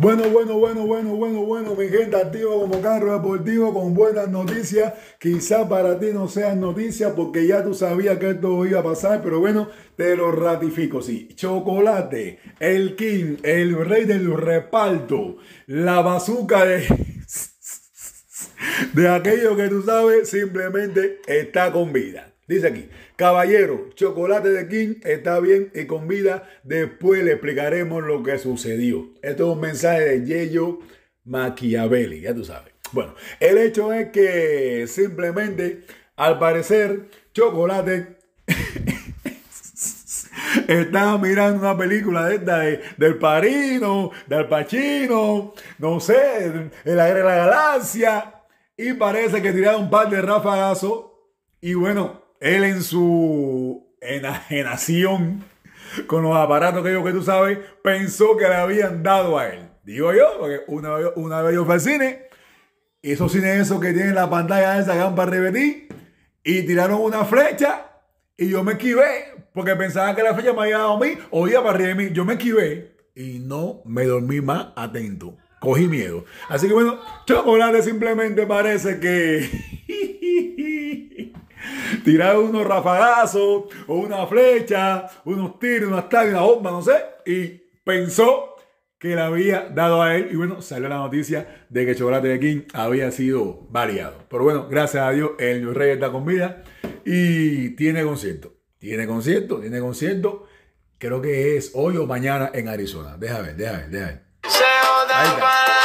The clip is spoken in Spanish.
Bueno, bueno, bueno, bueno, bueno, bueno, mi gente activa como carro deportivo con buenas noticias. Quizás para ti no sean noticias porque ya tú sabías que esto iba a pasar, pero bueno, te lo ratifico, sí. Chocolate, el king, el rey del reparto, la bazuca de... de aquello que tú sabes, simplemente está con vida. Dice aquí, caballero, chocolate de King está bien y con vida. Después le explicaremos lo que sucedió. Esto es un mensaje de Yello Machiavelli, ya tú sabes. Bueno, el hecho es que simplemente, al parecer, chocolate... estaba mirando una película de esta del Parino, del Pachino, no sé, el aire de la galaxia. Y parece que tiraron un par de rafagazos. Y bueno, él en su enajenación con los aparatos que yo que tú sabes, pensó que le habían dado a él. Digo yo, porque una, una vez yo fui al cine, esos cines esos que tienen la pantalla esa gran para repetir, y tiraron una flecha y yo me esquivé porque pensaba que la flecha me había dado a mí o iba para arriba de mí. Yo me esquivé y no me dormí más atento. Cogí miedo. Así que bueno, chocolate simplemente parece que tirar unos rafagazos o una flecha, unos tiros, unas tags, una bomba, no sé. Y pensó que la había dado a él. Y bueno, salió la noticia de que Chocolate de King había sido variado. Pero bueno, gracias a Dios, el rey está con vida y tiene concierto. Tiene concierto, tiene concierto. Creo que es hoy o mañana en Arizona. deja ver, déjame ver, déjame ver.